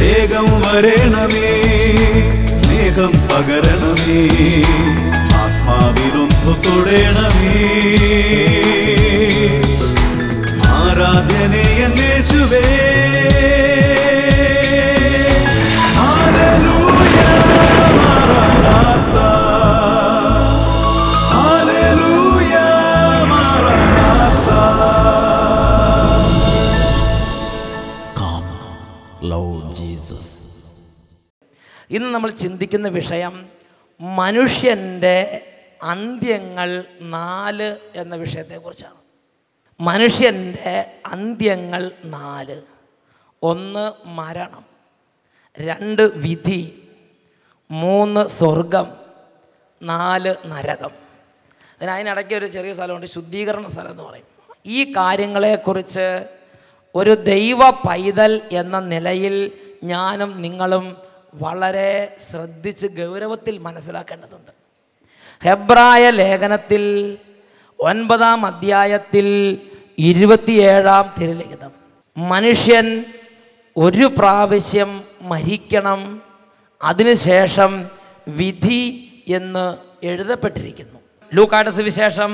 വേഗം വരണമേ സ്നേഹം പകരണമേ ആത്മാവിലൊന്നു തൊടണമേ ആരാധനയേശുവേ ആരാത്ത ഇന്ന് നമ്മൾ ചിന്തിക്കുന്ന വിഷയം മനുഷ്യൻ്റെ അന്ത്യങ്ങൾ നാല് എന്ന വിഷയത്തെക്കുറിച്ചാണ് മനുഷ്യൻ്റെ അന്ത്യങ്ങൾ നാല് ഒന്ന് മരണം രണ്ട് വിധി മൂന്ന് സ്വർഗം നാല് നരകം പിന്നെ അതിനിടയ്ക്ക് ഒരു ചെറിയ സ്ഥലമുണ്ട് ശുദ്ധീകരണ സ്ഥലം എന്ന് പറയും ഈ കാര്യങ്ങളെക്കുറിച്ച് ഒരു ദൈവ പൈതൽ എന്ന നിലയിൽ ഞാനും നിങ്ങളും വളരെ ശ്രദ്ധിച്ച് ഗൗരവത്തിൽ മനസ്സിലാക്കേണ്ടതുണ്ട് ഹെബ്രായ ലേഖനത്തിൽ ഒൻപതാം അധ്യായത്തിൽ ഇരുപത്തിയേഴാം തിരുലിഖിതം മനുഷ്യൻ ഒരു പ്രാവശ്യം മരിക്കണം അതിനുശേഷം വിധി എന്ന് എഴുതപ്പെട്ടിരിക്കുന്നു ലൂക്കാട്ട സുവിശേഷം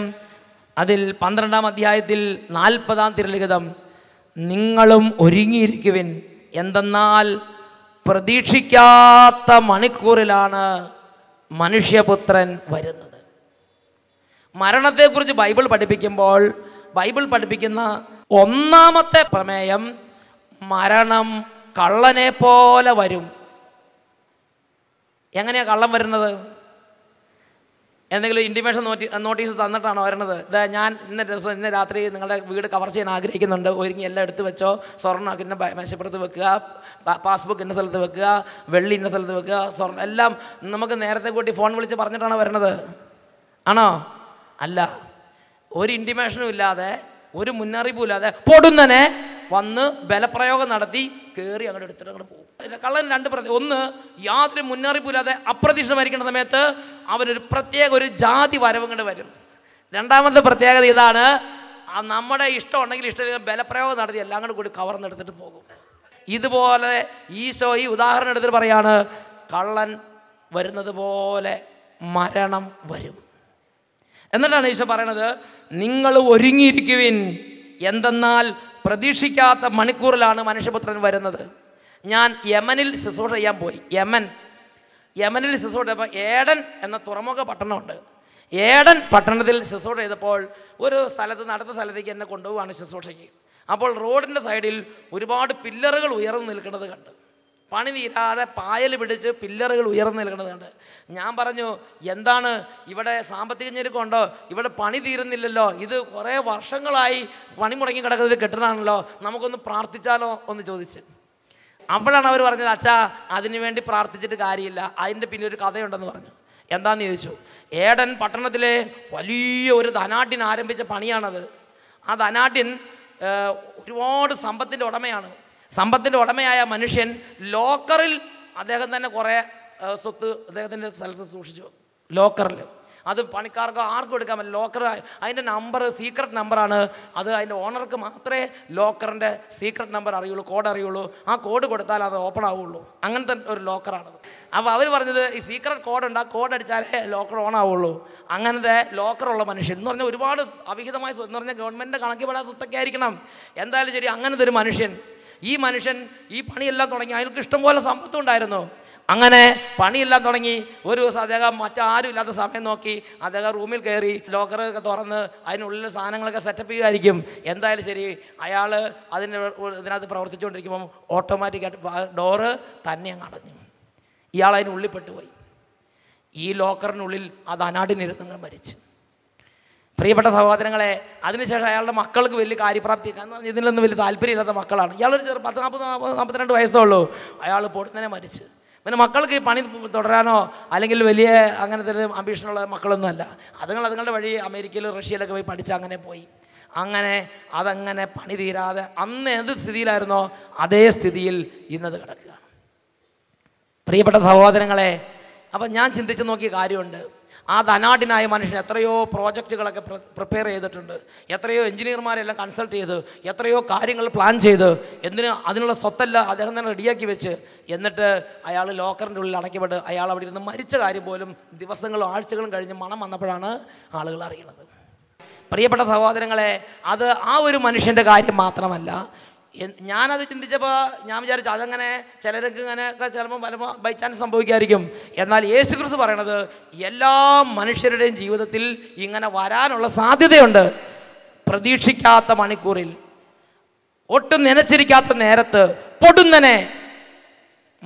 അതിൽ പന്ത്രണ്ടാം അധ്യായത്തിൽ നാൽപ്പതാം തിരുലിഖിതം നിങ്ങളും ഒരുങ്ങിയിരിക്കുവിൻ എന്തെന്നാൽ പ്രതീക്ഷിക്കാത്ത മണിക്കൂറിലാണ് മനുഷ്യപുത്രൻ വരുന്നത് മരണത്തെക്കുറിച്ച് ബൈബിൾ പഠിപ്പിക്കുമ്പോൾ ബൈബിൾ പഠിപ്പിക്കുന്ന ഒന്നാമത്തെ പ്രമേയം മരണം കള്ളനെ പോലെ വരും എങ്ങനെയാണ് കള്ളം വരുന്നത് എന്തെങ്കിലും ഇൻറ്റിമേഷൻ നോട്ടി നോട്ടീസ് തന്നിട്ടാണോ വരണത് ഇതാ ഞാൻ ഇന്ന ദിവസം ഇന്ന് രാത്രി നിങ്ങളുടെ വീട് കവർ ചെയ്യാൻ ആഗ്രഹിക്കുന്നുണ്ട് ഒരുങ്ങി എല്ലാം എടുത്ത് വെച്ചോ സ്വർണ്ണമൊക്കെ ഇന്ന മേശപ്പുറത്ത് വെക്കുക പാസ്ബുക്ക് ഇന്ന സ്ഥലത്ത് വെക്കുക വെള്ളി ഇന്ന സ്ഥലത്ത് വെക്കുക സ്വർണ്ണം എല്ലാം നമുക്ക് നേരത്തെ കൂട്ടി ഫോൺ വിളിച്ച് പറഞ്ഞിട്ടാണോ വരണത് ആണോ അല്ല ഒരു ഇൻറ്റിമേഷനും ഇല്ലാതെ ഒരു മുന്നറിയിപ്പും ഇല്ലാതെ പൊടുന്നനെ വന്ന് ബലപ്രയോഗം നടത്തി കയറി അങ്ങോട്ട് എടുത്തിട്ട് അങ്ങോട്ട് പോകും കള്ളൻ രണ്ട് പ്രതി ഒന്ന് യാതൊരു മുന്നറിയിപ്പില്ലാതെ അപ്രതീക്ഷിതമായിരിക്കുന്ന സമയത്ത് അവനൊരു പ്രത്യേക ഒരു ജാതി വരവും കൊണ്ട് വരും രണ്ടാമത്തെ പ്രത്യേകത ഇതാണ് നമ്മുടെ ഇഷ്ടം ഉണ്ടെങ്കിൽ ഇഷ്ടമില്ല ബലപ്രയോഗം നടത്തി എല്ലാം കൂടെ കൂടി കവർന്നെടുത്തിട്ട് പോകും ഇതുപോലെ ഈശോ ഈ ഉദാഹരണം എടുത്തിട്ട് പറയാണ് കള്ളൻ വരുന്നത് പോലെ മരണം വരും എന്നിട്ടാണ് ഈശോ പറയണത് നിങ്ങൾ ഒരുങ്ങിയിരിക്കുവിൻ എന്തെന്നാൽ പ്രതീക്ഷിക്കാത്ത മണിക്കൂറിലാണ് മനുഷ്യപുത്രൻ വരുന്നത് ഞാൻ യമനിൽ ശുശ്രൂഷ ചെയ്യാൻ പോയി യമൻ യമനിൽ ശുശ്രൂഷ ചെയ്തപ്പോൾ ഏഡൻ എന്ന തുറമുഖ പട്ടണമുണ്ട് ഏഡൻ പട്ടണത്തിൽ ശുശ്രൂഷ ചെയ്തപ്പോൾ ഒരു സ്ഥലത്ത് നടത്ത സ്ഥലത്തേക്ക് എന്നെ കൊണ്ടുപോവാണ് ശുശ്രൂഷയ്ക്ക് അപ്പോൾ റോഡിൻ്റെ സൈഡിൽ ഒരുപാട് പില്ലറുകൾ ഉയർന്നു നിൽക്കുന്നത് കണ്ട് പണി തീരാതെ പായൽ പിടിച്ച് പില്ലറുകൾ ഉയർന്നു നിൽക്കുന്നത് ഞാൻ പറഞ്ഞു എന്താണ് ഇവിടെ സാമ്പത്തിക ഞെരുക്കുണ്ടോ ഇവിടെ പണി തീരുന്നില്ലല്ലോ ഇത് കുറേ വർഷങ്ങളായി പണി മുടങ്ങി കിടക്കുന്ന ഒരു കെട്ടിടമാണല്ലോ നമുക്കൊന്ന് പ്രാർത്ഥിച്ചാലോ എന്ന് ചോദിച്ച് അപ്പോഴാണ് അവർ പറഞ്ഞത് അച്ഛാ അതിനുവേണ്ടി പ്രാർത്ഥിച്ചിട്ട് കാര്യമില്ല അതിൻ്റെ പിന്നെ ഒരു കഥയുണ്ടെന്ന് പറഞ്ഞു എന്താന്ന് ചോദിച്ചു ഏടൻ പട്ടണത്തിലെ വലിയ ഒരു ധനാട്യൻ ആരംഭിച്ച പണിയാണത് ആ ധനാട്ടിൻ ഒരുപാട് സമ്പത്തിൻ്റെ ഉടമയാണ് സമ്പത്തിൻ്റെ ഉടമയായ മനുഷ്യൻ ലോക്കറിൽ അദ്ദേഹം തന്നെ കുറേ സ്വത്ത് അദ്ദേഹത്തിൻ്റെ സ്ഥലത്ത് സൂക്ഷിച്ചു ലോക്കറിൽ അത് പണിക്കാർക്ക് ആർക്കും എടുക്കാൻ പറ്റില്ല ലോക്കർ അതിൻ്റെ നമ്പർ സീക്രട്ട് നമ്പറാണ് അത് അതിൻ്റെ ഓണർക്ക് മാത്രമേ ലോക്കറിൻ്റെ സീക്രട്ട് നമ്പർ അറിയുള്ളൂ കോഡ് അറിയുള്ളൂ ആ കോഡ് കൊടുത്താൽ അത് ഓപ്പൺ ആവുള്ളൂ അങ്ങനത്തെ ഒരു ലോക്കറാണത് അപ്പോൾ അവർ പറഞ്ഞത് ഈ സീക്രട്ട് കോഡ് ഉണ്ട് ആ കോഡ് അടിച്ചാലേ ലോക്കർ ഓൺ ആവുള്ളൂ അങ്ങനത്തെ ലോക്കറുള്ള മനുഷ്യൻ എന്ന് പറഞ്ഞാൽ ഒരുപാട് അവിഹിതമായ എന്ന് പറഞ്ഞാൽ ഗവൺമെൻറ്റിൻ്റെ പെടാത്ത സ്വത്തൊക്കെ ആയിരിക്കണം എന്തായാലും ശരി അങ്ങനത്തെ ഒരു മനുഷ്യൻ ഈ മനുഷ്യൻ ഈ പണിയെല്ലാം തുടങ്ങി അയാൾക്ക് ഇഷ്ടംപോലെ സമ്പത്തുണ്ടായിരുന്നു അങ്ങനെ പണിയെല്ലാം തുടങ്ങി ഒരു ദിവസം അദ്ദേഹം മറ്റാരും ഇല്ലാത്ത സമയം നോക്കി അദ്ദേഹം റൂമിൽ കയറി ലോക്കറൊക്കെ തുറന്ന് അതിനുള്ളിൽ സാധനങ്ങളൊക്കെ സെറ്റപ്പ് ചെയ്യുമായിരിക്കും എന്തായാലും ശരി അയാൾ അതിന് ഇതിനകത്ത് പ്രവർത്തിച്ചുകൊണ്ടിരിക്കുമ്പം ഓട്ടോമാറ്റിക്കായിട്ട് ഡോറ് തന്നെ അടഞ്ഞു ഇയാൾ അതിനുള്ളിൽ പെട്ടുപോയി ഈ ലോക്കറിനുള്ളിൽ അത് അനാടിനിരുന്നങ്ങൾ മരിച്ചു പ്രിയപ്പെട്ട സഹോദരങ്ങളെ അതിനുശേഷം അയാളുടെ മക്കൾക്ക് വലിയ കാര്യപ്രാപ്തി എന്ന് പറഞ്ഞാൽ ഇതിലൊന്നും വലിയ താല്പര്യമില്ലാത്ത മക്കളാണ് ഇയാളൊരു ചെറു പത്ത് നാൽപ്പത് നാൽപ്പത്തിരണ്ട് വയസ്സേ ഉള്ളൂ അയാൾ പൊടുന്നതിനെ മരിച്ച് പിന്നെ മക്കൾക്ക് ഈ പണി തുടരാനോ അല്ലെങ്കിൽ വലിയ അങ്ങനത്തെ അംബീഷനുള്ള മക്കളൊന്നുമല്ല അതുങ്ങൾ അതുങ്ങളുടെ വഴി അമേരിക്കയിൽ റഷ്യയിലൊക്കെ പോയി പഠിച്ച് അങ്ങനെ പോയി അങ്ങനെ അതങ്ങനെ പണി തീരാതെ അന്ന് എന്ത് സ്ഥിതിയിലായിരുന്നോ അതേ സ്ഥിതിയിൽ ഇന്നത് കിടക്കുകയാണ് പ്രിയപ്പെട്ട സഹോദരങ്ങളെ അപ്പം ഞാൻ ചിന്തിച്ച് നോക്കിയ കാര്യമുണ്ട് ആ ധനാഢ്യനായ മനുഷ്യൻ എത്രയോ പ്രോജക്റ്റുകളൊക്കെ പ്രിപ്പയർ ചെയ്തിട്ടുണ്ട് എത്രയോ എഞ്ചിനീയർമാരെല്ലാം കൺസൾട്ട് ചെയ്ത് എത്രയോ കാര്യങ്ങൾ പ്ലാൻ ചെയ്ത് എന്തിന് അതിനുള്ള സ്വത്തല്ല അദ്ദേഹം തന്നെ റെഡിയാക്കി വെച്ച് എന്നിട്ട് അയാൾ ലോക്കറിൻ്റെ ഉള്ളിൽ അടയ്ക്കപ്പെട്ട് അയാൾ അവിടെ ഇരുന്ന് മരിച്ച കാര്യം പോലും ദിവസങ്ങളും ആഴ്ചകളും കഴിഞ്ഞ് മണം വന്നപ്പോഴാണ് ആളുകൾ അറിയുന്നത് പ്രിയപ്പെട്ട സഹോദരങ്ങളെ അത് ആ ഒരു മനുഷ്യൻ്റെ കാര്യം മാത്രമല്ല ഞാനത് ചിന്തിച്ചപ്പോൾ ഞാൻ വിചാരിച്ചു അതങ്ങനെ ചിലർക്ക് ഒക്കെ ചിലപ്പോൾ പലപ്പോൾ ബൈ ചാൻസ് സംഭവിക്കായിരിക്കും എന്നാൽ യേശു ക്രിസ് പറയണത് എല്ലാ മനുഷ്യരുടെയും ജീവിതത്തിൽ ഇങ്ങനെ വരാനുള്ള സാധ്യതയുണ്ട് പ്രതീക്ഷിക്കാത്ത മണിക്കൂറിൽ ഒട്ടും നനച്ചിരിക്കാത്ത നേരത്ത് പൊടുന്നനെ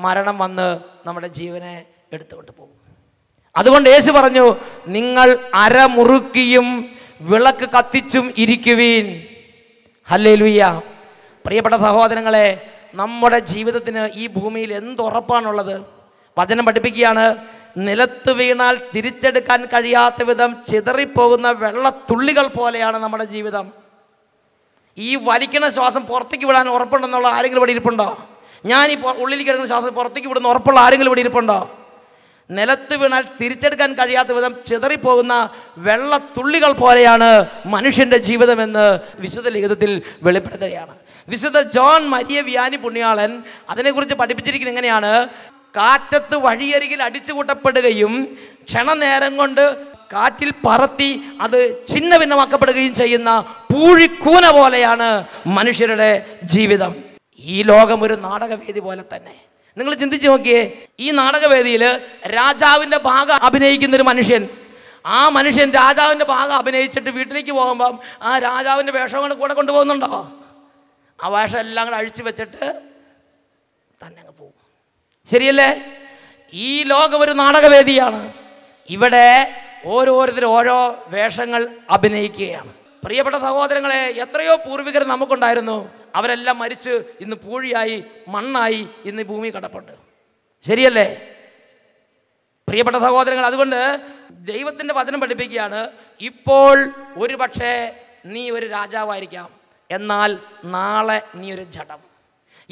മരണം വന്ന് നമ്മുടെ ജീവനെ എടുത്തുകൊണ്ട് പോകും അതുകൊണ്ട് യേശു പറഞ്ഞു നിങ്ങൾ അരമുറുക്കിയും വിളക്ക് കത്തിച്ചും ഇരിക്കുവീൻ ഹല്ലേ ലുയ്യ പ്രിയപ്പെട്ട സഹോദരങ്ങളെ നമ്മുടെ ജീവിതത്തിന് ഈ ഭൂമിയിൽ എന്തുറപ്പാണുള്ളത് വചനം പഠിപ്പിക്കുകയാണ് നിലത്ത് വീണാൽ തിരിച്ചെടുക്കാൻ കഴിയാത്ത വിധം ചിതറിപ്പോകുന്ന വെള്ളത്തുള്ളികൾ പോലെയാണ് നമ്മുടെ ജീവിതം ഈ വലിക്കുന്ന ശ്വാസം പുറത്തേക്ക് വിടാൻ ഉറപ്പുണ്ടെന്നുള്ള ആരെങ്കിലും ഇവിടെ ഇരിപ്പുണ്ടോ ഞാൻ ഈ ഉള്ളിലേക്ക് കിടക്കുന്ന ശ്വാസം പുറത്തേക്ക് വിടുന്ന ഉറപ്പുള്ള ആരെങ്കിലും ഇവിടെ ഇരിപ്പുണ്ടോ നിലത്ത് വീണാൽ തിരിച്ചെടുക്കാൻ കഴിയാത്ത വിധം ചിതറിപ്പോകുന്ന വെള്ളത്തുള്ളികൾ പോലെയാണ് മനുഷ്യൻ്റെ ജീവിതമെന്ന് വിശുദ്ധ ലിഖിതത്തിൽ വെളിപ്പെടുത്തുകയാണ് വിശുദ്ധ ജോൺ മരിയ വ്യാനി പുണ്യാളൻ അതിനെക്കുറിച്ച് പഠിപ്പിച്ചിരിക്കുന്ന എങ്ങനെയാണ് കാറ്റത്ത് വഴിയരികിൽ അടിച്ചുകൂട്ടപ്പെടുകയും ക്ഷണനേരം കൊണ്ട് കാറ്റിൽ പറത്തി അത് ചിന്ന ഭിന്നമാക്കപ്പെടുകയും ചെയ്യുന്ന പൂഴിക്കൂന പോലെയാണ് മനുഷ്യരുടെ ജീവിതം ഈ ലോകം ഒരു നാടകവേദി പോലെ തന്നെ നിങ്ങൾ ചിന്തിച്ചു നോക്കിയേ ഈ നാടകവേദിയിൽ രാജാവിൻ്റെ ഭാഗം അഭിനയിക്കുന്ന ഒരു മനുഷ്യൻ ആ മനുഷ്യൻ രാജാവിൻ്റെ ഭാഗം അഭിനയിച്ചിട്ട് വീട്ടിലേക്ക് പോകുമ്പം ആ രാജാവിൻ്റെ വേഷം കൂടെ കൊണ്ടുപോകുന്നുണ്ടോ ആ വേഷം എല്ലാം കൂടെ അഴിച്ചു വെച്ചിട്ട് തന്നെ അങ്ങ് പോകും ശരിയല്ലേ ഈ ലോകം ഒരു നാടകവേദിയാണ് ഇവിടെ ഓരോരുത്തരും ഓരോ വേഷങ്ങൾ അഭിനയിക്കുകയാണ് പ്രിയപ്പെട്ട സഹോദരങ്ങളെ എത്രയോ പൂർവികർ നമുക്കുണ്ടായിരുന്നു അവരെല്ലാം മരിച്ച് ഇന്ന് പൂഴിയായി മണ്ണായി ഇന്ന് ഭൂമി കടപ്പുണ്ട് ശരിയല്ലേ പ്രിയപ്പെട്ട സഹോദരങ്ങൾ അതുകൊണ്ട് ദൈവത്തിൻ്റെ വചനം പഠിപ്പിക്കുകയാണ് ഇപ്പോൾ ഒരു പക്ഷേ നീ ഒരു രാജാവായിരിക്കാം എന്നാൽ നാളെ നീ ഒരു ജഡം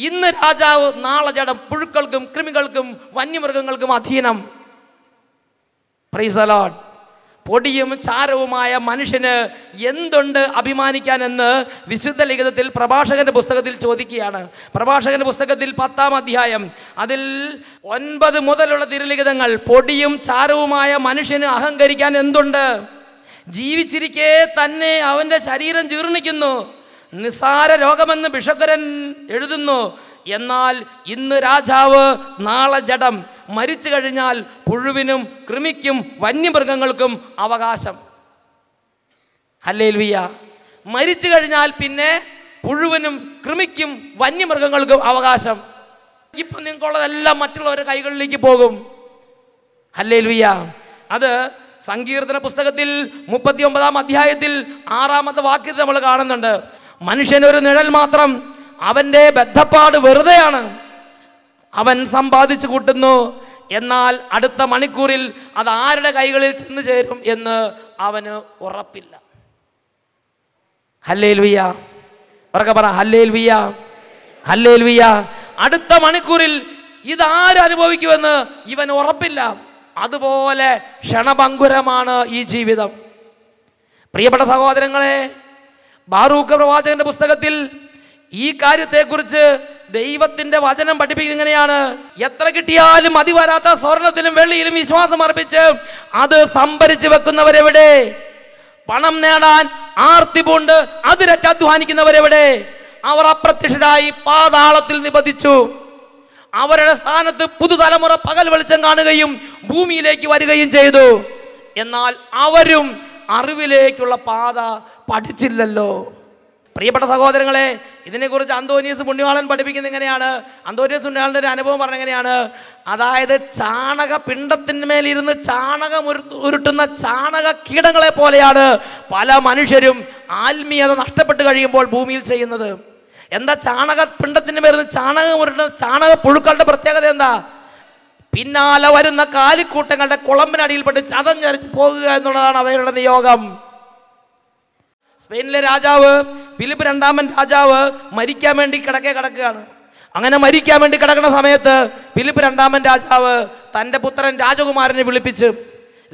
ഇന്ന് രാജാവ് നാളെ ജഡം പുഴുക്കൾക്കും കൃമികൾക്കും വന്യമൃഗങ്ങൾക്കും അധീനം പ്രൈസലോട്ട് പൊടിയും ചാരവുമായ മനുഷ്യന് എന്തുണ്ട് അഭിമാനിക്കാനെന്ന് വിശുദ്ധ ലിഖിതത്തിൽ പ്രഭാഷകന്റെ പുസ്തകത്തിൽ ചോദിക്കുകയാണ് പ്രഭാഷകന്റെ പുസ്തകത്തിൽ പത്താം അധ്യായം അതിൽ ഒൻപത് മുതലുള്ള തിരുലിഖിതങ്ങൾ പൊടിയും ചാരവുമായ മനുഷ്യന് അഹങ്കരിക്കാൻ എന്തുണ്ട് ജീവിച്ചിരിക്കെ തന്നെ അവൻ്റെ ശരീരം ജീർണിക്കുന്നു നിസാര രോഗമെന്ന് ബിഷകരൻ എഴുതുന്നു എന്നാൽ ഇന്ന് രാജാവ് നാളെ ജഡം മരിച്ചു കഴിഞ്ഞാൽ പുഴുവിനും കൃമിക്കും വന്യമൃഗങ്ങൾക്കും അവകാശം ഹല്ലേൽവിയ മരിച്ചു കഴിഞ്ഞാൽ പിന്നെ പുഴുവിനും കൃമിക്കും വന്യമൃഗങ്ങൾക്കും അവകാശം ഇപ്പം നിങ്ങൾക്കുള്ളതെല്ലാം മറ്റുള്ളവരുടെ കൈകളിലേക്ക് പോകും ഹല്ലേൽവിയ അത് സങ്കീർത്തന പുസ്തകത്തിൽ മുപ്പത്തി ഒമ്പതാം അധ്യായത്തിൽ ആറാമത്തെ വാക്യത്തെ നമ്മൾ കാണുന്നുണ്ട് മനുഷ്യനൊരു നിഴൽ മാത്രം അവൻ്റെ ബദ്ധപ്പാട് വെറുതെയാണ് അവൻ സമ്പാദിച്ചു കൂട്ടുന്നു എന്നാൽ അടുത്ത മണിക്കൂറിൽ അത് ആരുടെ കൈകളിൽ ചെന്ന് ചേരും എന്ന് അവന് ഉറപ്പില്ല ഹല്ലേൽ വിയ ഉറക്കെ പറ ഹല്ലേൽ വിയ ഹല്ലേൽ വിയ അടുത്ത മണിക്കൂറിൽ ഇതാരനുഭവിക്കുമെന്ന് ഇവൻ ഉറപ്പില്ല അതുപോലെ ക്ഷണഭങ്കുരമാണ് ഈ ജീവിതം പ്രിയപ്പെട്ട സഹോദരങ്ങളെ ബാറൂഖ പ്രവാചകന്റെ പുസ്തകത്തിൽ ഈ കാര്യത്തെക്കുറിച്ച് ദൈവത്തിന്റെ വചനം പഠിപ്പിക്കുന്നത് ഇങ്ങനെയാണ് എത്ര കിട്ടിയാലും മതി വരാത്ത സ്വർണത്തിലും വെള്ളിയിലും വിശ്വാസം അർപ്പിച്ച് അത് സംഭരിച്ചു വെക്കുന്നവരെവിടെ പണം നേടാൻ ആർത്തി പൂണ്ട് അതിരറ്റ് അധ്വാനിക്കുന്നവരെവിടെ അവർ അപ്രത്യക്ഷരായി പാതാളത്തിൽ നിബന്ധിച്ചു അവരുടെ സ്ഥാനത്ത് പുതുതലമുറ പകൽ വെളിച്ചം കാണുകയും ഭൂമിയിലേക്ക് വരികയും ചെയ്തു എന്നാൽ അവരും അറിവിലേക്കുള്ള പാത പഠിച്ചില്ലല്ലോ പ്രിയപ്പെട്ട സഹോദരങ്ങളെ ഇതിനെക്കുറിച്ച് അന്തോനിയസ് പുണ്യവാളൻ പഠിപ്പിക്കുന്നത് എങ്ങനെയാണ് അന്തോനിയസ് പുണ്യവാളൻ്റെ ഒരു അനുഭവം പറഞ്ഞെങ്ങനെയാണ് എങ്ങനെയാണ് അതായത് ചാണക പിണ്ടത്തിന്മേലിരുന്ന് ചാണകം ഉരുട്ടുന്ന ചാണക കീടങ്ങളെ പോലെയാണ് പല മനുഷ്യരും ആത്മീയത നഷ്ടപ്പെട്ട് കഴിയുമ്പോൾ ഭൂമിയിൽ ചെയ്യുന്നത് എന്താ ചാണക പിണ്ടത്തിൻ്റെ പേരുന്ന് ചാണകം ഉരുട്ടുന്ന ചാണക പുഴുക്കളുടെ പ്രത്യേകത എന്താ പിന്നാലെ വരുന്ന കാലിക്കൂട്ടങ്ങളുടെ കുളമ്പിനടിയിൽപ്പെട്ട് ചതഞ്ഞരച്ച് പോകുക എന്നുള്ളതാണ് അവരുടെ നിയോഗം സ്പെയിനിലെ രാജാവ് ഫിലിപ്പ് രണ്ടാമൻ രാജാവ് മരിക്കാൻ വേണ്ടി കിടക്കെ കിടക്കുകയാണ് അങ്ങനെ മരിക്കാൻ വേണ്ടി കിടക്കുന്ന സമയത്ത് ഫിലിപ്പ് രണ്ടാമൻ രാജാവ് തൻ്റെ പുത്രൻ രാജകുമാരനെ വിളിപ്പിച്ച്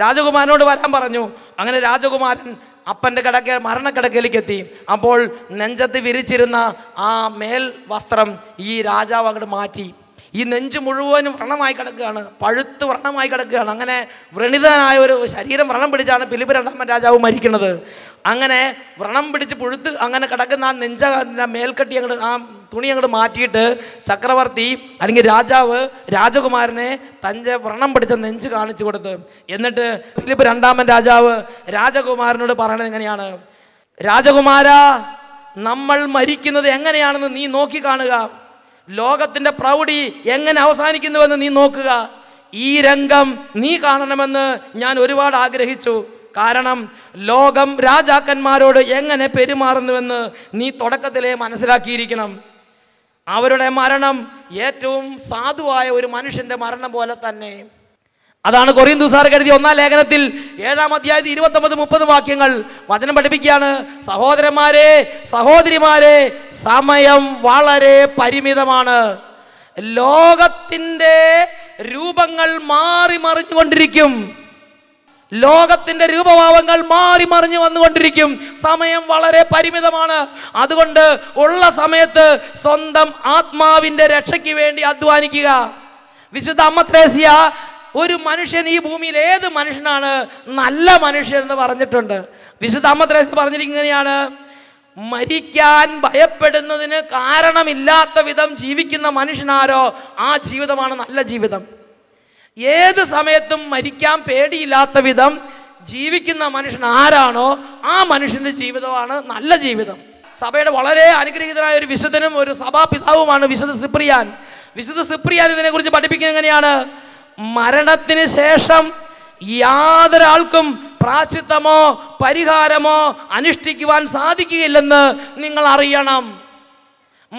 രാജകുമാരനോട് വരാൻ പറഞ്ഞു അങ്ങനെ രാജകുമാരൻ അപ്പൻ്റെ കിടക്ക മരണക്കിടക്കയിലേക്ക് എത്തി അപ്പോൾ നെഞ്ചത്ത് വിരിച്ചിരുന്ന ആ മേൽ വസ്ത്രം ഈ രാജാവ് അങ്ങോട്ട് മാറ്റി ഈ നെഞ്ച് മുഴുവനും വ്രണമായി കിടക്കുകയാണ് പഴുത്ത് വ്രണമായി കിടക്കുകയാണ് അങ്ങനെ വ്രണിതനായ ഒരു ശരീരം വ്രണം പിടിച്ചാണ് ഫിലിപ്പ് രണ്ടാമൻ രാജാവ് മരിക്കുന്നത് അങ്ങനെ വ്രണം പിടിച്ച് പുഴുത്ത് അങ്ങനെ കിടക്കുന്ന ആ നെഞ്ച മേൽക്കെട്ടി അങ്ങോട്ട് ആ തുണി അങ്ങോട്ട് മാറ്റിയിട്ട് ചക്രവർത്തി അല്ലെങ്കിൽ രാജാവ് രാജകുമാരനെ തൻ്റെ വ്രണം പിടിച്ച നെഞ്ച് കാണിച്ചു കൊടുത്ത് എന്നിട്ട് ഫിലിപ്പ് രണ്ടാമൻ രാജാവ് രാജകുമാരനോട് പറയണത് എങ്ങനെയാണ് രാജകുമാര നമ്മൾ മരിക്കുന്നത് എങ്ങനെയാണെന്ന് നീ നോക്കി കാണുക ലോകത്തിൻ്റെ പ്രൗഢി എങ്ങനെ അവസാനിക്കുന്നുവെന്ന് നീ നോക്കുക ഈ രംഗം നീ കാണണമെന്ന് ഞാൻ ഒരുപാട് ആഗ്രഹിച്ചു കാരണം ലോകം രാജാക്കന്മാരോട് എങ്ങനെ പെരുമാറുന്നുവെന്ന് നീ തുടക്കത്തിലേ മനസ്സിലാക്കിയിരിക്കണം അവരുടെ മരണം ഏറ്റവും സാധുവായ ഒരു മനുഷ്യൻ്റെ മരണം പോലെ തന്നെ അതാണ് കൊറിയൻ ദുസാർ കരുതി ഒന്നാം ലേഖനത്തിൽ ഏഴാം അധ്യായത്തിൽ ഒമ്പത് മുപ്പത് വാക്യങ്ങൾ വചനം പഠിപ്പിക്കുകയാണ് സഹോദരന്മാരെ സഹോദരിമാരെ സമയം വളരെ പരിമിതമാണ് ലോകത്തിൻ്റെ രൂപങ്ങൾ മാറി മറിഞ്ഞുകൊണ്ടിരിക്കും ലോകത്തിന്റെ രൂപഭാവങ്ങൾ മാറി മറിഞ്ഞു വന്നുകൊണ്ടിരിക്കും സമയം വളരെ പരിമിതമാണ് അതുകൊണ്ട് ഉള്ള സമയത്ത് സ്വന്തം ആത്മാവിന്റെ രക്ഷയ്ക്ക് വേണ്ടി അധ്വാനിക്കുക വിശുദ്ധ അമ്മത്രേസ്യ ഒരു മനുഷ്യൻ ഈ ഭൂമിയിൽ ഏത് മനുഷ്യനാണ് നല്ല മനുഷ്യൻ എന്ന് പറഞ്ഞിട്ടുണ്ട് വിശുദ്ധ അമ്മദ്രേസ് പറഞ്ഞിരിക്കുന്നതാണ് മരിക്കാൻ ഭയപ്പെടുന്നതിന് കാരണമില്ലാത്ത വിധം ജീവിക്കുന്ന മനുഷ്യനാരോ ആ ജീവിതമാണ് നല്ല ജീവിതം ഏത് സമയത്തും മരിക്കാൻ പേടിയില്ലാത്ത വിധം ജീവിക്കുന്ന മനുഷ്യൻ ആരാണോ ആ മനുഷ്യൻ്റെ ജീവിതമാണ് നല്ല ജീവിതം സഭയുടെ വളരെ അനുഗ്രഹീതനായ ഒരു വിശുദ്ധനും ഒരു സഭാപിതാവുമാണ് വിശുദ്ധ സിപ്രിയാൻ വിശുദ്ധ സിപ്രിയാൻ ഇതിനെക്കുറിച്ച് പഠിപ്പിക്കുന്നത് എങ്ങനെയാണ് മരണത്തിന് ശേഷം യാതൊരാൾക്കും പ്രാശിത്തമോ പരിഹാരമോ അനുഷ്ഠിക്കുവാൻ സാധിക്കുകയില്ലെന്ന് നിങ്ങൾ അറിയണം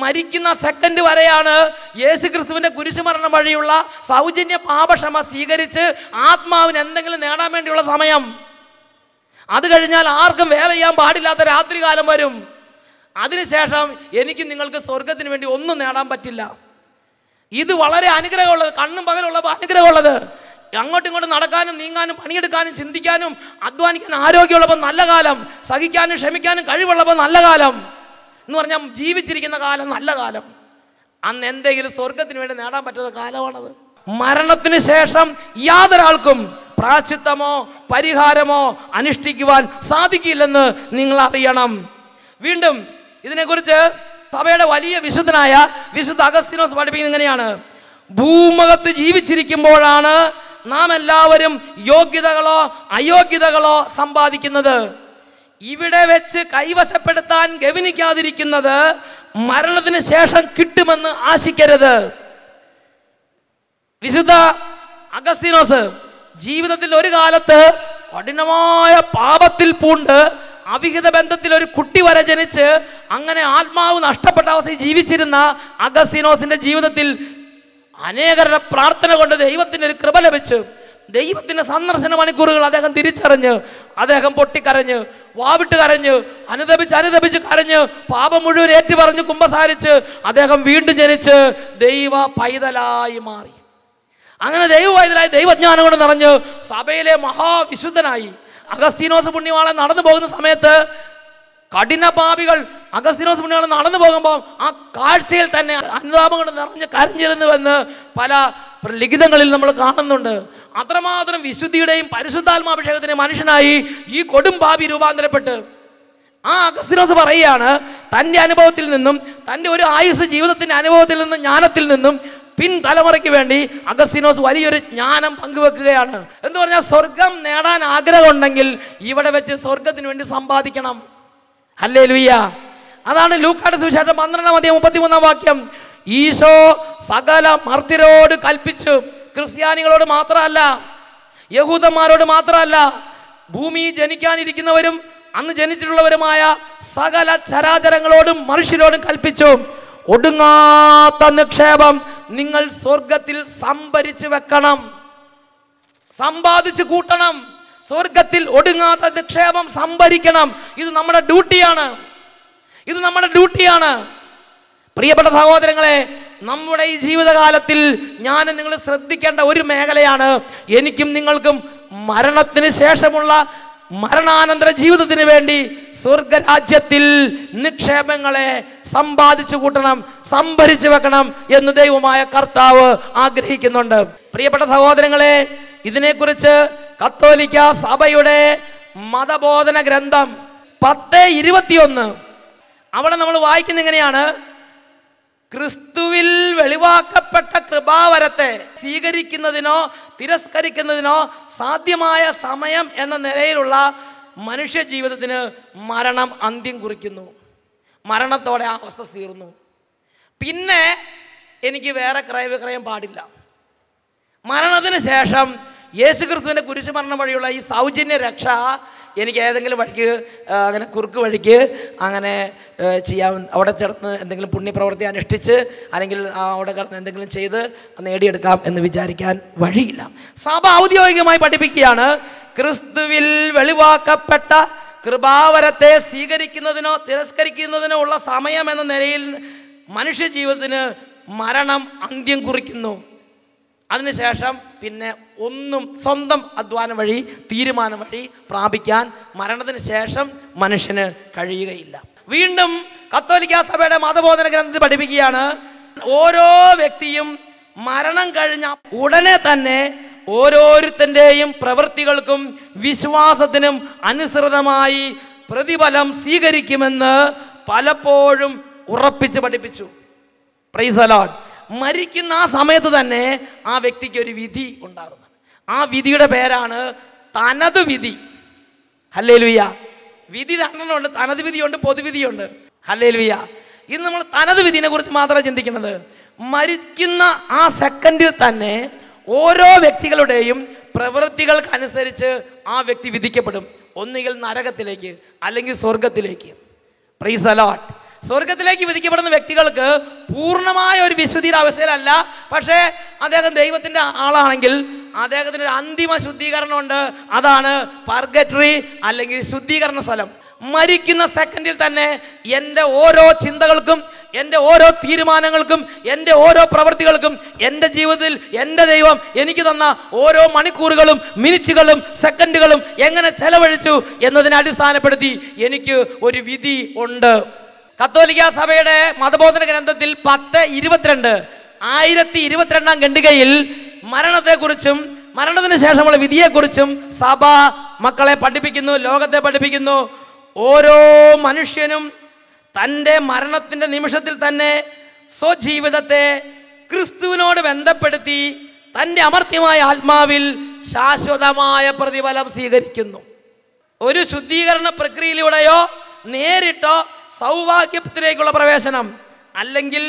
മരിക്കുന്ന സെക്കൻഡ് വരെയാണ് യേശു ക്രിസ്തുവിൻ്റെ കുരിശുമരണം വഴിയുള്ള സൗജന്യ പാപക്ഷമ സ്വീകരിച്ച് ആത്മാവിന് എന്തെങ്കിലും നേടാൻ വേണ്ടിയുള്ള സമയം അത് കഴിഞ്ഞാൽ ആർക്കും വേറെ ചെയ്യാൻ പാടില്ലാത്ത രാത്രികാലം വരും അതിനുശേഷം എനിക്ക് നിങ്ങൾക്ക് സ്വർഗത്തിന് വേണ്ടി ഒന്നും നേടാൻ പറ്റില്ല ഇത് വളരെ അനുഗ്രഹമുള്ളത് കണ്ണും പകലുള്ളപ്പോൾ അനുഗ്രഹമുള്ളത് അങ്ങോട്ടും ഇങ്ങോട്ടും നടക്കാനും നീങ്ങാനും പണിയെടുക്കാനും ചിന്തിക്കാനും അധ്വാനിക്കാനും ആരോഗ്യമുള്ളപ്പോൾ നല്ല കാലം സഹിക്കാനും ക്ഷമിക്കാനും കഴിവുള്ളപ്പോൾ നല്ല കാലം എന്ന് പറഞ്ഞാൽ ജീവിച്ചിരിക്കുന്ന കാലം നല്ല കാലം അന്ന് എന്തെങ്കിലും സ്വർഗത്തിന് വേണ്ടി നേടാൻ പറ്റുന്ന കാലമാണത് മരണത്തിന് ശേഷം യാതൊരാൾക്കും പ്രാശിത്തമോ പരിഹാരമോ അനുഷ്ഠിക്കുവാൻ സാധിക്കില്ലെന്ന് നിങ്ങൾ അറിയണം വീണ്ടും ഇതിനെക്കുറിച്ച് സഭയുടെ വലിയ വിശുദ്ധനായ വിശുദ്ധ അഗസ്തിനോസ് പഠിപ്പിക്കുന്നത് ഇങ്ങനെയാണ് ഭൂമുഖത്ത് ജീവിച്ചിരിക്കുമ്പോഴാണ് നാം എല്ലാവരും യോഗ്യതകളോ അയോഗ്യതകളോ സമ്പാദിക്കുന്നത് ഇവിടെ വെച്ച് കൈവശപ്പെടുത്താൻ ഗവനിക്കാതിരിക്കുന്നത് മരണത്തിന് ശേഷം കിട്ടുമെന്ന് ആശിക്കരുത് വിശുദ്ധ അഗസ്തീനോസ് ജീവിതത്തിൽ ഒരു കാലത്ത് കഠിനമായ പാപത്തിൽ പൂണ്ട് അവിഹിത ബന്ധത്തിൽ ഒരു കുട്ടി വരെ ജനിച്ച് അങ്ങനെ ആത്മാവ് നഷ്ടപ്പെട്ട അവസ്ഥയിൽ ജീവിച്ചിരുന്ന അഗസ്തീനോസിന്റെ ജീവിതത്തിൽ അനേകരുടെ പ്രാർത്ഥന കൊണ്ട് ദൈവത്തിൻ്റെ ഒരു കൃപ ലഭിച്ചു ദൈവത്തിൻ്റെ സന്ദർശന മണിക്കൂറുകൾ അദ്ദേഹം തിരിച്ചറിഞ്ഞ് അദ്ദേഹം പൊട്ടിക്കരഞ്ഞ് വാവിട്ട് കരഞ്ഞ് അനുദപിച്ച് അനുദപിച്ച് കരഞ്ഞ് പാപം മുഴുവൻ ഏറ്റു പറഞ്ഞ് കുമ്പസാരിച്ച് അദ്ദേഹം വീണ്ടും ജനിച്ച് ദൈവ പൈതലായി മാറി അങ്ങനെ ദൈവ പൈതലായി ദൈവജ്ഞാനം കൊണ്ട് നിറഞ്ഞ് സഭയിലെ മഹാവിശുദ്ധനായി അഗസ്തീനോസ് പുണ്യവാളൻ നടന്നു പോകുന്ന സമയത്ത് കഠിന പാപികൾ അഗസ്തീനോസ് പുണ്യവാളൻ നടന്നു പോകുമ്പോൾ ആ കാഴ്ചയിൽ തന്നെ അനുതാപം കൊണ്ട് നിറഞ്ഞ് കരഞ്ഞിരുന്നുവെന്ന് പല ലിഖിതങ്ങളിൽ നമ്മൾ കാണുന്നുണ്ട് അത്രമാത്രം വിശുദ്ധിയുടെയും പരിശുദ്ധാത്മാഭിഷേകത്തിൻ്റെയും മനുഷ്യനായി ഈ കൊടും പാപി രൂപാന്തരപ്പെട്ട് ആ അഗസ്തിനോസ് പറയുകയാണ് തൻ്റെ അനുഭവത്തിൽ നിന്നും തൻ്റെ ഒരു ആയുസ് ജീവിതത്തിൻ്റെ അനുഭവത്തിൽ നിന്നും ജ്ഞാനത്തിൽ നിന്നും പിൻതലമുറയ്ക്ക് വേണ്ടി അഗസ്തീനോസ് വലിയൊരു ജ്ഞാനം പങ്കുവെക്കുകയാണ് എന്ന് പറഞ്ഞാൽ സ്വർഗം നേടാൻ ആഗ്രഹമുണ്ടെങ്കിൽ ഇവിടെ വെച്ച് സ്വർഗത്തിന് വേണ്ടി സമ്പാദിക്കണം അല്ലേ ലുയ്യ അതാണ് ലൂക്കാട് സുവിശേഷം പന്ത്രണ്ടാം അധികം മുപ്പത്തിമൂന്നാം വാക്യം ഈശോ സകല മർദ്ദിരോട് കൽപ്പിച്ചു ക്രിസ്ത്യാനികളോട് മാത്രമല്ല യഹൂദന്മാരോട് മാത്രമല്ല ഭൂമി ജനിക്കാനിരിക്കുന്നവരും അന്ന് ജനിച്ചിട്ടുള്ളവരുമായ സകല ചരാചരങ്ങളോടും മനുഷ്യരോടും കൽപ്പിച്ചു ഒടുങ്ങാത്ത നിക്ഷേപം നിങ്ങൾ സ്വർഗത്തിൽ സംഭരിച്ചു വെക്കണം സമ്പാദിച്ചു കൂട്ടണം സ്വർഗത്തിൽ ഒടുങ്ങാത്ത നിക്ഷേപം സംഭരിക്കണം ഇത് നമ്മുടെ ഡ്യൂട്ടിയാണ് ഇത് നമ്മുടെ ഡ്യൂട്ടിയാണ് പ്രിയപ്പെട്ട സഹോദരങ്ങളെ നമ്മുടെ ഈ ജീവിതകാലത്തിൽ ഞാൻ നിങ്ങൾ ശ്രദ്ധിക്കേണ്ട ഒരു മേഖലയാണ് എനിക്കും നിങ്ങൾക്കും മരണത്തിന് ശേഷമുള്ള മരണാനന്തര ജീവിതത്തിന് വേണ്ടി സ്വർഗരാജ്യത്തിൽ നിക്ഷേപങ്ങളെ സമ്പാദിച്ചു കൂട്ടണം സംഭരിച്ചു വെക്കണം എന്ന് ദൈവമായ കർത്താവ് ആഗ്രഹിക്കുന്നുണ്ട് പ്രിയപ്പെട്ട സഹോദരങ്ങളെ ഇതിനെക്കുറിച്ച് കത്തോലിക്ക സഭയുടെ മതബോധന ഗ്രന്ഥം പത്ത് ഇരുപത്തിയൊന്ന് അവിടെ നമ്മൾ വായിക്കുന്ന എങ്ങനെയാണ് ക്രിസ്തുവിൽ വെളിവാക്കപ്പെട്ട കൃപാവരത്തെ സ്വീകരിക്കുന്നതിനോ തിരസ്കരിക്കുന്നതിനോ സാധ്യമായ സമയം എന്ന നിലയിലുള്ള മനുഷ്യ ജീവിതത്തിന് മരണം അന്ത്യം കുറിക്കുന്നു മരണത്തോടെ ആ അവസ്ഥ തീർന്നു പിന്നെ എനിക്ക് വേറെ ക്രയവിക്രയം പാടില്ല മരണത്തിന് ശേഷം യേശുക്രിസ്തുവിൻ്റെ കുരിശുമരണം വഴിയുള്ള ഈ സൗജന്യ രക്ഷ എനിക്ക് ഏതെങ്കിലും വഴിക്ക് അങ്ങനെ കുറുക്ക് വഴിക്ക് അങ്ങനെ ചെയ്യാൻ അവിടെ ചേർന്ന് എന്തെങ്കിലും പുണ്യപ്രവൃത്തി അനുഷ്ഠിച്ച് അല്ലെങ്കിൽ അവിടെ കിടന്ന് എന്തെങ്കിലും ചെയ്ത് നേടിയെടുക്കാം എന്ന് വിചാരിക്കാൻ വഴിയില്ല സഭ ഔദ്യോഗികമായി പഠിപ്പിക്കുകയാണ് ക്രിസ്തുവിൽ വെളിവാക്കപ്പെട്ട കൃപാവരത്തെ സ്വീകരിക്കുന്നതിനോ തിരസ്കരിക്കുന്നതിനോ ഉള്ള സമയം എന്ന നിലയിൽ മനുഷ്യ ജീവിതത്തിന് മരണം അന്ത്യം കുറിക്കുന്നു അതിനുശേഷം പിന്നെ ഒന്നും സ്വന്തം അധ്വാനം വഴി തീരുമാനം വഴി പ്രാപിക്കാൻ മരണത്തിന് ശേഷം മനുഷ്യന് കഴിയുകയില്ല വീണ്ടും കത്തോലിക്ക സഭയുടെ മതബോധന ഗ്രന്ഥത്തിൽ പഠിപ്പിക്കുകയാണ് ഓരോ വ്യക്തിയും മരണം കഴിഞ്ഞ ഉടനെ തന്നെ ഓരോരുത്തൻ്റെയും പ്രവൃത്തികൾക്കും വിശ്വാസത്തിനും അനുസൃതമായി പ്രതിഫലം സ്വീകരിക്കുമെന്ന് പലപ്പോഴും ഉറപ്പിച്ച് പഠിപ്പിച്ചു പ്രൈസലോട്ട് മരിക്കുന്ന ആ സമയത്ത് തന്നെ ആ വ്യക്തിക്ക് ഒരു വിധി ഉണ്ടാകുന്നത് ആ വിധിയുടെ പേരാണ് തനത് വിധി ഹല്ലേ ലുയ്യ വിധി തന്നെയുണ്ട് തനത് വിധിയുണ്ട് പൊതുവിധിയുണ്ട് ഹല്ലേ ലുയ്യ ഇന്ന് നമ്മൾ തനത് വിധിനെ കുറിച്ച് മാത്രമേ ചിന്തിക്കുന്നത് മരിക്കുന്ന ആ സെക്കൻഡിൽ തന്നെ ഓരോ വ്യക്തികളുടെയും പ്രവൃത്തികൾക്കനുസരിച്ച് ആ വ്യക്തി വിധിക്കപ്പെടും ഒന്നുകിൽ നരകത്തിലേക്ക് അല്ലെങ്കിൽ സ്വർഗത്തിലേക്ക് പ്രൈസ് അലോട്ട് സ്വർഗത്തിലേക്ക് വിധിക്കപ്പെടുന്ന വ്യക്തികൾക്ക് പൂർണ്ണമായ ഒരു വിശുദ്ധിയുടെ അവസ്ഥയിലല്ല പക്ഷേ അദ്ദേഹം ദൈവത്തിൻ്റെ ആളാണെങ്കിൽ അദ്ദേഹത്തിന് ഒരു അന്തിമ ശുദ്ധീകരണമുണ്ട് അതാണ് പർഗറ്ററി അല്ലെങ്കിൽ ശുദ്ധീകരണ സ്ഥലം മരിക്കുന്ന സെക്കൻഡിൽ തന്നെ എൻ്റെ ഓരോ ചിന്തകൾക്കും എൻ്റെ ഓരോ തീരുമാനങ്ങൾക്കും എൻ്റെ ഓരോ പ്രവൃത്തികൾക്കും എൻ്റെ ജീവിതത്തിൽ എൻ്റെ ദൈവം എനിക്ക് തന്ന ഓരോ മണിക്കൂറുകളും മിനിറ്റുകളും സെക്കൻഡുകളും എങ്ങനെ ചെലവഴിച്ചു എന്നതിനെ അടിസ്ഥാനപ്പെടുത്തി എനിക്ക് ഒരു വിധി ഉണ്ട് കത്തോലിക്ക സഭയുടെ മതബോധന ഗ്രന്ഥത്തിൽ പത്ത് ഇരുപത്തിരണ്ട് ആയിരത്തി ഇരുപത്തിരണ്ടാം ഖണ്ഡികയിൽ മരണത്തെക്കുറിച്ചും മരണത്തിന് ശേഷമുള്ള വിധിയെക്കുറിച്ചും സഭ മക്കളെ പഠിപ്പിക്കുന്നു ലോകത്തെ പഠിപ്പിക്കുന്നു ഓരോ മനുഷ്യനും തൻ്റെ മരണത്തിൻ്റെ നിമിഷത്തിൽ തന്നെ സ്വജീവിതത്തെ ക്രിസ്തുവിനോട് ബന്ധപ്പെടുത്തി തൻ്റെ അമർത്യമായ ആത്മാവിൽ ശാശ്വതമായ പ്രതിഫലം സ്വീകരിക്കുന്നു ഒരു ശുദ്ധീകരണ പ്രക്രിയയിലൂടെയോ നേരിട്ടോ സൗഭാഗ്യത്തിലേക്കുള്ള പ്രവേശനം അല്ലെങ്കിൽ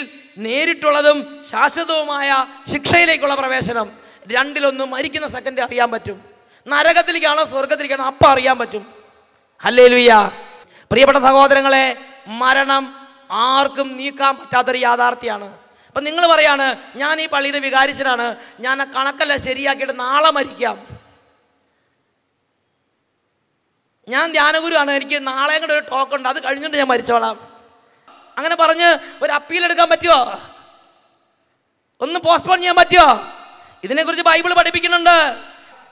നേരിട്ടുള്ളതും ശാശ്വതവുമായ ശിക്ഷയിലേക്കുള്ള പ്രവേശനം രണ്ടിലൊന്നും മരിക്കുന്ന സെക്കൻഡ് അറിയാൻ പറ്റും നരകത്തിലേക്കാണോ സ്വർഗത്തിലേക്കാണോ അപ്പം അറിയാൻ പറ്റും അല്ലേ ലുയ്യ പ്രിയപ്പെട്ട സഹോദരങ്ങളെ മരണം ആർക്കും നീക്കാൻ പറ്റാത്തൊരു യാഥാർത്ഥ്യമാണ് അപ്പം നിങ്ങൾ പറയാണ് ഞാൻ ഈ പള്ളിയിൽ വികാരിച്ചനാണ് ഞാൻ ആ കണക്കെല്ലാം ശരിയാക്കിയിട്ട് നാളെ മരിക്കാം ഞാൻ ധ്യാനഗുരുവാണ് എനിക്ക് നാളെ കൂടെ ഒരു ടോക്ക് ഉണ്ട് അത് കഴിഞ്ഞിട്ട് ഞാൻ മരിച്ചോളാം അങ്ങനെ പറഞ്ഞ് ഒരു അപ്പീൽ എടുക്കാൻ പറ്റുമോ ഒന്ന് പോസ്റ്റ്പോൺ ചെയ്യാൻ പറ്റുമോ ഇതിനെക്കുറിച്ച് ബൈബിൾ പഠിപ്പിക്കുന്നുണ്ട്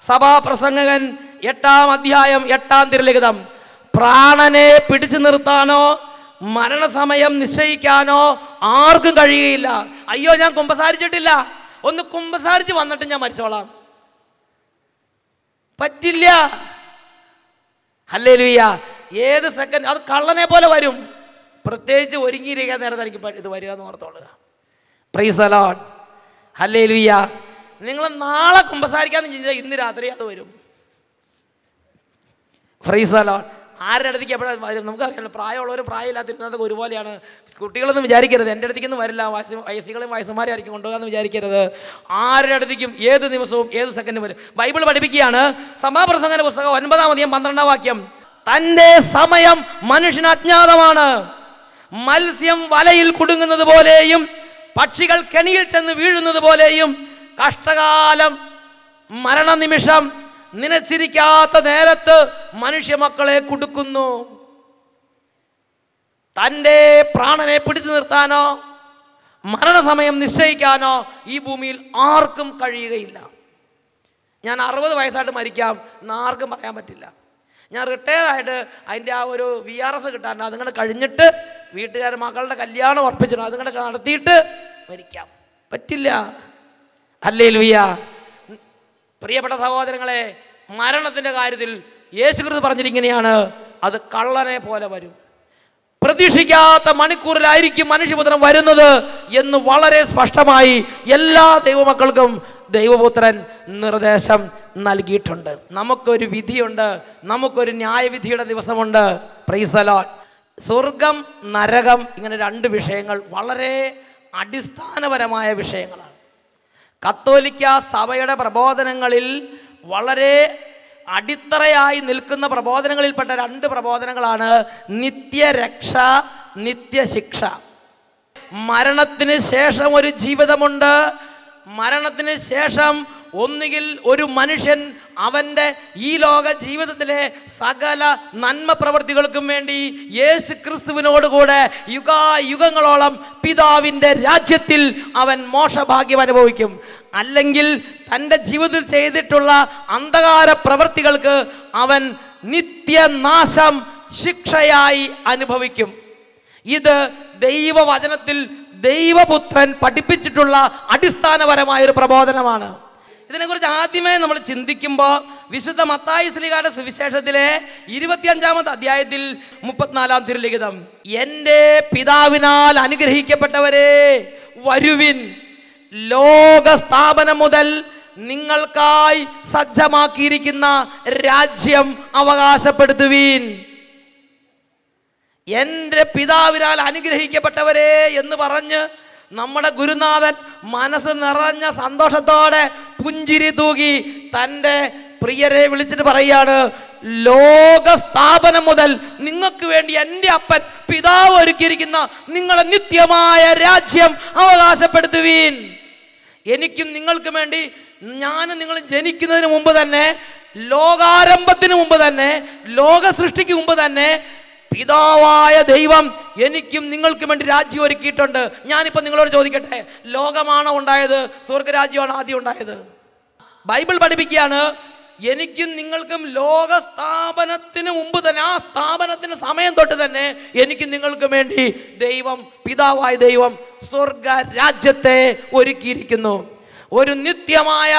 സഭാപ്രസംഗകൻ എട്ടാം അധ്യായം എട്ടാം തിരലിഖിതം പ്രാണനെ പിടിച്ചു നിർത്താനോ മരണസമയം നിശ്ചയിക്കാനോ ആർക്കും കഴിയുകയില്ല അയ്യോ ഞാൻ കുമ്പസാരിച്ചിട്ടില്ല ഒന്ന് കുമ്പസാരിച്ച് വന്നിട്ട് ഞാൻ മരിച്ചോളാം പറ്റില്ല ഹല്ലേ ലുയ്യ ഏത് സെക്കൻഡ് അത് കള്ളനെ പോലെ വരും പ്രത്യേകിച്ച് ഒരുങ്ങിയിരിക്കാൻ നേരത്തെ എനിക്ക് ഇത് വരിക എന്ന് ഓർത്തോളുക പ്രൈസ് അലോട്ട് ഹല്ലേ ലുയ്യ നിങ്ങൾ നാളെ കുമ്പസാരിക്കാന്ന് ചിന്തിച്ചാൽ ഇന്ന് രാത്രി അത് വരും ഫ്രൈസ് അലോട്ട് ആരുടെ അടുത്തേക്ക് എപ്പോഴാണ് വരും നമുക്കറിയാലോ പ്രായമുള്ളവരും പ്രായമില്ലാത്തിരുന്നതൊക്കെ ഒരുപോലെയാണ് കുട്ടികളൊന്നും വിചാരിക്കരുത് എൻ്റെ അടുത്തേക്കൊന്നും വരില്ല വയസ്സ് വയസ്സുകളും വയസ്സന്മാരെ ആയിരിക്കും കൊണ്ടുപോകാമെന്ന് വിചാരിക്കരുത് ആരുടെ അടുത്തേക്കും ഏത് ദിവസവും ഏത് സെക്കൻഡും വരും ബൈബിൾ പഠിപ്പിക്കുകയാണ് സമാപ്രസംഗന പുസ്തകം അധികം പന്ത്രണ്ടാം വാക്യം തൻ്റെ സമയം മനുഷ്യന് അജ്ഞാതമാണ് മത്സ്യം വലയിൽ കുടുങ്ങുന്നത് പോലെയും പക്ഷികൾ കെണിയിൽ ചെന്ന് വീഴുന്നത് പോലെയും കഷ്ടകാലം മരണനിമിഷം നിനച്ചിരിക്കാത്ത നേരത്ത് മനുഷ്യമക്കളെ കുടുക്കുന്നു തൻ്റെ പ്രാണനെ പിടിച്ചു നിർത്താനോ മരണസമയം നിശ്ചയിക്കാനോ ഈ ഭൂമിയിൽ ആർക്കും കഴിയുകയില്ല ഞാൻ അറുപത് വയസ്സായിട്ട് മരിക്കാം ആർക്കും പറയാൻ പറ്റില്ല ഞാൻ റിട്ടയർ ആയിട്ട് അതിൻ്റെ ആ ഒരു വി ആർ എസ് കിട്ടാണ്ട് അതുങ്ങളുടെ കഴിഞ്ഞിട്ട് വീട്ടുകാർ മകളുടെ കല്യാണം ഉറപ്പിച്ചിട്ട് അതുങ്ങളുടെ നടത്തിയിട്ട് മരിക്കാം പറ്റില്ല അല്ലേ ലുയ്യ പ്രിയപ്പെട്ട സഹോദരങ്ങളെ മരണത്തിൻ്റെ കാര്യത്തിൽ യേശുക്രിസ്തു പറഞ്ഞിരിക്കുന്നതാണ് അത് കള്ളനെ പോലെ വരും പ്രതീക്ഷിക്കാത്ത മണിക്കൂറിലായിരിക്കും മനുഷ്യപുത്രൻ വരുന്നത് എന്ന് വളരെ സ്പഷ്ടമായി എല്ലാ ദൈവമക്കൾക്കും ദൈവപുത്രൻ നിർദ്ദേശം നൽകിയിട്ടുണ്ട് നമുക്കൊരു വിധിയുണ്ട് നമുക്കൊരു ന്യായവിധിയുടെ ദിവസമുണ്ട് പ്രൈസലോ സ്വർഗം നരകം ഇങ്ങനെ രണ്ട് വിഷയങ്ങൾ വളരെ അടിസ്ഥാനപരമായ വിഷയങ്ങളാണ് കത്തോലിക്ക സഭയുടെ പ്രബോധനങ്ങളിൽ വളരെ അടിത്തറയായി നിൽക്കുന്ന പ്രബോധനങ്ങളിൽപ്പെട്ട രണ്ട് പ്രബോധനങ്ങളാണ് നിത്യരക്ഷ നിത്യശിക്ഷ മരണത്തിന് ശേഷം ഒരു ജീവിതമുണ്ട് മരണത്തിന് ശേഷം ഒന്നുകിൽ ഒരു മനുഷ്യൻ അവൻ്റെ ഈ ലോക ജീവിതത്തിലെ സകല നന്മ പ്രവൃത്തികൾക്കും വേണ്ടി യേശു ക്രിസ്തുവിനോടുകൂടെ യുഗായുഗങ്ങളോളം പിതാവിൻ്റെ രാജ്യത്തിൽ അവൻ മോശഭാഗ്യം അനുഭവിക്കും അല്ലെങ്കിൽ തൻ്റെ ജീവിതത്തിൽ ചെയ്തിട്ടുള്ള അന്ധകാര പ്രവൃത്തികൾക്ക് അവൻ നിത്യനാശം ശിക്ഷയായി അനുഭവിക്കും ഇത് ദൈവവചനത്തിൽ ദൈവപുത്രൻ പഠിപ്പിച്ചിട്ടുള്ള അടിസ്ഥാനപരമായ ഒരു പ്രബോധനമാണ് ഇതിനെക്കുറിച്ച് ആദ്യമേ നമ്മൾ ചിന്തിക്കുമ്പോൾ വിശുദ്ധ മത്തായി ശ്രീകാട സുവിശേഷത്തിലെ ഇരുപത്തിയഞ്ചാമത്തെ അധ്യായത്തിൽ മുപ്പത്തിനാലാം തിരുലിഖിതം എൻ്റെ പിതാവിനാൽ അനുഗ്രഹിക്കപ്പെട്ടവരെ വരുവിൻ ലോകസ്ഥാപനം മുതൽ നിങ്ങൾക്കായി സജ്ജമാക്കിയിരിക്കുന്ന രാജ്യം അവകാശപ്പെടുത്തുവീൻ എൻ്റെ പിതാവിനാൽ അനുഗ്രഹിക്കപ്പെട്ടവരെ എന്ന് പറഞ്ഞ് നമ്മുടെ ഗുരുനാഥൻ മനസ്സ് നിറഞ്ഞ സന്തോഷത്തോടെ പുഞ്ചിരി തൂകി തൻ്റെ പ്രിയരെ വിളിച്ചിട്ട് പറയാണ് ലോക സ്ഥാപനം മുതൽ നിങ്ങൾക്ക് വേണ്ടി എൻ്റെ അപ്പൻ പിതാവ് ഒരുക്കിയിരിക്കുന്ന നിങ്ങളെ നിത്യമായ രാജ്യം അവകാശപ്പെടുത്തുവീൻ എനിക്കും നിങ്ങൾക്കും വേണ്ടി ഞാൻ നിങ്ങൾ ജനിക്കുന്നതിന് മുമ്പ് തന്നെ ലോകാരംഭത്തിന് മുമ്പ് തന്നെ ലോക സൃഷ്ടിക്ക് മുമ്പ് തന്നെ പിതാവായ ദൈവം എനിക്കും നിങ്ങൾക്കും വേണ്ടി രാജ്യം ഒരുക്കിയിട്ടുണ്ട് ഞാനിപ്പോൾ നിങ്ങളോട് ചോദിക്കട്ടെ ലോകമാണോ ഉണ്ടായത് സ്വർഗരാജ്യമാണ് ആദ്യം ഉണ്ടായത് ബൈബിൾ പഠിപ്പിക്കുകയാണ് എനിക്കും നിങ്ങൾക്കും ലോക സ്ഥാപനത്തിന് മുമ്പ് തന്നെ ആ സ്ഥാപനത്തിന് സമയം തൊട്ട് തന്നെ എനിക്കും നിങ്ങൾക്കും വേണ്ടി ദൈവം പിതാവായ ദൈവം സ്വർഗ രാജ്യത്തെ ഒരുക്കിയിരിക്കുന്നു ഒരു നിത്യമായ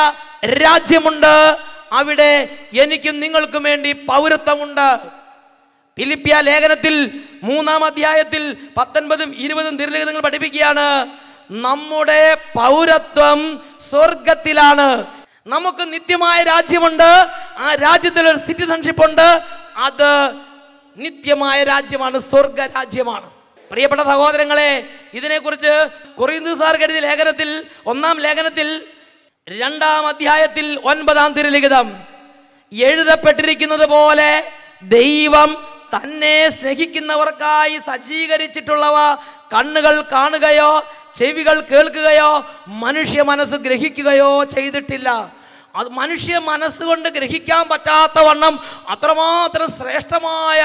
രാജ്യമുണ്ട് അവിടെ എനിക്കും നിങ്ങൾക്കും വേണ്ടി പൗരത്വമുണ്ട് ഫിലിപ്പിയ ലേഖനത്തിൽ മൂന്നാം അധ്യായത്തിൽ പത്തൊൻപതും ഇരുപതും ദീർഘങ്ങൾ പഠിപ്പിക്കുകയാണ് നമ്മുടെ പൗരത്വം സ്വർഗത്തിലാണ് നമുക്ക് നിത്യമായ രാജ്യമുണ്ട് ആ രാജ്യത്തിൽ ഒരു സിറ്റിസൺഷിപ്പ് ഉണ്ട് അത് നിത്യമായ രാജ്യമാണ് സ്വർഗ രാജ്യമാണ് പ്രിയപ്പെട്ട സഹോദരങ്ങളെ ഇതിനെക്കുറിച്ച് സാർ എഴുതിയ ലേഖനത്തിൽ ഒന്നാം ലേഖനത്തിൽ രണ്ടാം അധ്യായത്തിൽ ഒൻപതാം തിരുലിഖിതം എഴുതപ്പെട്ടിരിക്കുന്നത് പോലെ ദൈവം തന്നെ സ്നേഹിക്കുന്നവർക്കായി സജ്ജീകരിച്ചിട്ടുള്ളവ കണ്ണുകൾ കാണുകയോ ചെവികൾ കേൾക്കുകയോ മനുഷ്യ മനസ്സ് ഗ്രഹിക്കുകയോ ചെയ്തിട്ടില്ല അത് മനുഷ്യ മനസ്സുകൊണ്ട് ഗ്രഹിക്കാൻ പറ്റാത്ത വണ്ണം അത്രമാത്രം ശ്രേഷ്ഠമായ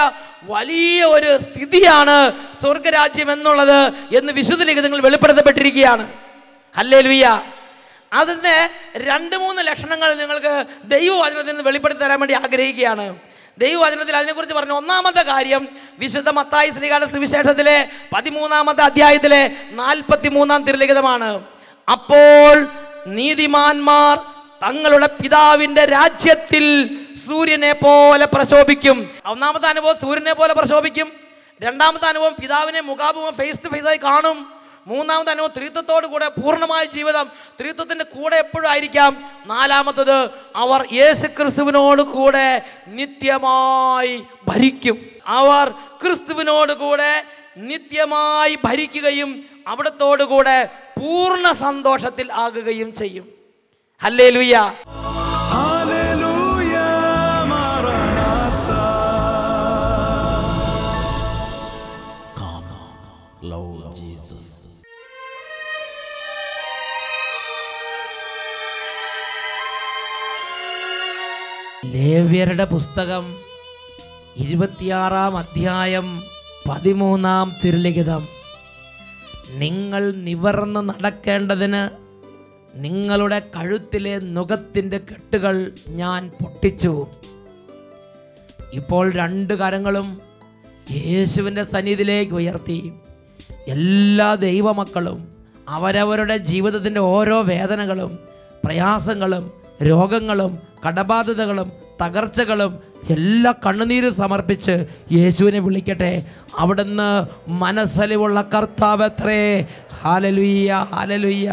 വലിയ ഒരു സ്ഥിതിയാണ് സ്വർഗരാജ്യം എന്നുള്ളത് എന്ന് വിശുദ്ധ ലിഖിതങ്ങൾ വെളിപ്പെടുത്തപ്പെട്ടിരിക്കുകയാണ് അല്ലേ ലുയ്യ അതിൻ്റെ രണ്ട് മൂന്ന് ലക്ഷണങ്ങൾ നിങ്ങൾക്ക് ദൈവവചനത്തിൽ നിന്ന് വെളിപ്പെടുത്തി തരാൻ വേണ്ടി ആഗ്രഹിക്കുകയാണ് ദൈവവചനത്തിൽ അതിനെക്കുറിച്ച് പറഞ്ഞു ഒന്നാമത്തെ കാര്യം വിശുദ്ധ മത്തായി ശ്രീകാല സുവിശേഷത്തിലെ പതിമൂന്നാമത്തെ അധ്യായത്തിലെ നാൽപ്പത്തി മൂന്നാം തിരുലിഖിതമാണ് അപ്പോൾ നീതിമാന്മാർ തങ്ങളുടെ പിതാവിന്റെ രാജ്യത്തിൽ സൂര്യനെ പോലെ പ്രശോഭിക്കും ഒന്നാമത്തെ അനുഭവം സൂര്യനെ പോലെ പ്രശോഭിക്കും രണ്ടാമത്തെ അനുഭവം പിതാവിനെ മുഖാമുഖം ഫേസ് ടു ഫേസ് ആയി കാണും മൂന്നാമത് അനുഭവം ത്രിത്വത്തോട് കൂടെ പൂർണ്ണമായ ജീവിതം ത്രിത്വത്തിൻ്റെ കൂടെ എപ്പോഴും ആയിരിക്കാം നാലാമത്തത് അവർ യേശു ക്രിസ്തുവിനോട് കൂടെ നിത്യമായി ഭരിക്കും അവർ ക്രിസ്തുവിനോട് കൂടെ നിത്യമായി ഭരിക്കുകയും അവിടത്തോടുകൂടെ പൂർണ്ണ സന്തോഷത്തിൽ ആകുകയും ചെയ്യും ഹല്ലേ ലുയ്യ ലേവ്യരുടെ പുസ്തകം ഇരുപത്തിയാറാം അധ്യായം പതിമൂന്നാം തിരുലിഖിതം നിങ്ങൾ നിവർന്ന് നടക്കേണ്ടതിന് നിങ്ങളുടെ കഴുത്തിലെ നുഖത്തിൻ്റെ കെട്ടുകൾ ഞാൻ പൊട്ടിച്ചു ഇപ്പോൾ രണ്ട് കരങ്ങളും യേശുവിൻ്റെ സന്നിധിയിലേക്ക് ഉയർത്തി എല്ലാ ദൈവമക്കളും അവരവരുടെ ജീവിതത്തിൻ്റെ ഓരോ വേദനകളും പ്രയാസങ്ങളും രോഗങ്ങളും കടബാധ്യതകളും തകർച്ചകളും എല്ലാ കണ്ണുനീരും സമർപ്പിച്ച് യേശുവിനെ വിളിക്കട്ടെ അവിടുന്ന് മനസ്സലിവുള്ള കർത്താവത്രേ ഹാലലുയ്യ ഹാലലുയ്യ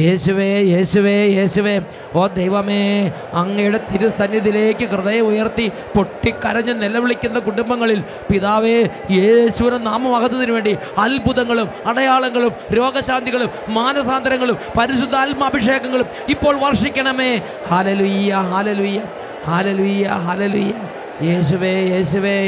യേശുവേ യേശുവേ യേശുവേ ഓ ദൈവമേ അങ്ങയുടെ തിരുസന്നിധിയിലേക്ക് ഹൃദയം ഉയർത്തി പൊട്ടിക്കരഞ്ഞ് നിലവിളിക്കുന്ന കുടുംബങ്ങളിൽ പിതാവേ യേശുവിനെ നാമമാകുന്നതിന് വേണ്ടി അത്ഭുതങ്ങളും അടയാളങ്ങളും രോഗശാന്തികളും മാനസാന്തരങ്ങളും പരിശുദ്ധാത്മാഭിഷേകങ്ങളും ഇപ്പോൾ വർഷിക്കണമേ ഹാലലുയ്യ ഹാലലുയ്യ ഹാലലുയ്യ ഹാലലുയ്യ യേശുവേ യേശുവേ